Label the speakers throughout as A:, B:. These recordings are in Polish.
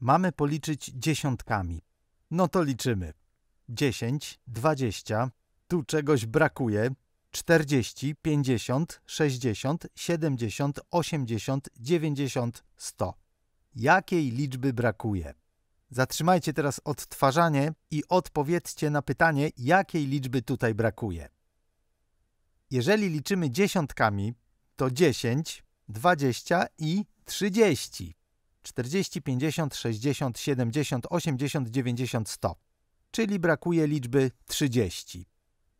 A: Mamy policzyć dziesiątkami. No to liczymy. 10, 20, tu czegoś brakuje, 40, 50, 60, 70, 80, 90, 100. Jakiej liczby brakuje? Zatrzymajcie teraz odtwarzanie i odpowiedzcie na pytanie, jakiej liczby tutaj brakuje. Jeżeli liczymy dziesiątkami, to 10, 20 i 30. 40, 50, 60, 70, 80, 90, 100, czyli brakuje liczby 30,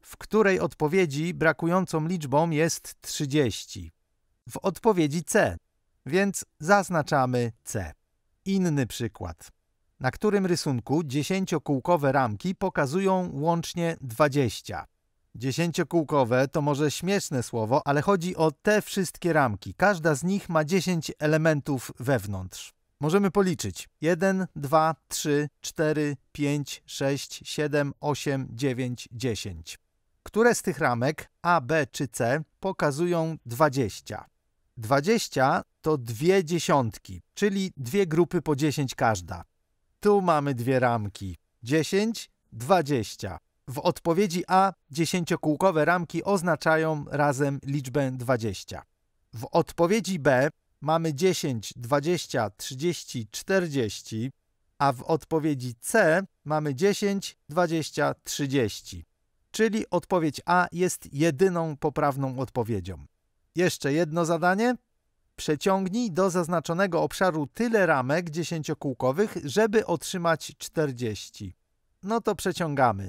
A: w której odpowiedzi brakującą liczbą jest 30. W odpowiedzi C, więc zaznaczamy C. Inny przykład, na którym rysunku dziesięciokółkowe ramki pokazują łącznie 20. Dziesięciokółkowe to może śmieszne słowo, ale chodzi o te wszystkie ramki. Każda z nich ma 10 elementów wewnątrz. Możemy policzyć. 1, 2, 3, 4, 5, 6, 7, 8, 9, 10. Które z tych ramek A, B czy C pokazują 20? 20 to dwie dziesiątki, czyli dwie grupy po 10 każda. Tu mamy dwie ramki. 10, 20. W odpowiedzi A dziesięciokółkowe ramki oznaczają razem liczbę 20. W odpowiedzi B mamy 10, 20, 30, 40, a w odpowiedzi C mamy 10, 20, 30. Czyli odpowiedź A jest jedyną poprawną odpowiedzią. Jeszcze jedno zadanie. Przeciągnij do zaznaczonego obszaru tyle ramek dziesięciokółkowych, żeby otrzymać 40. No to przeciągamy.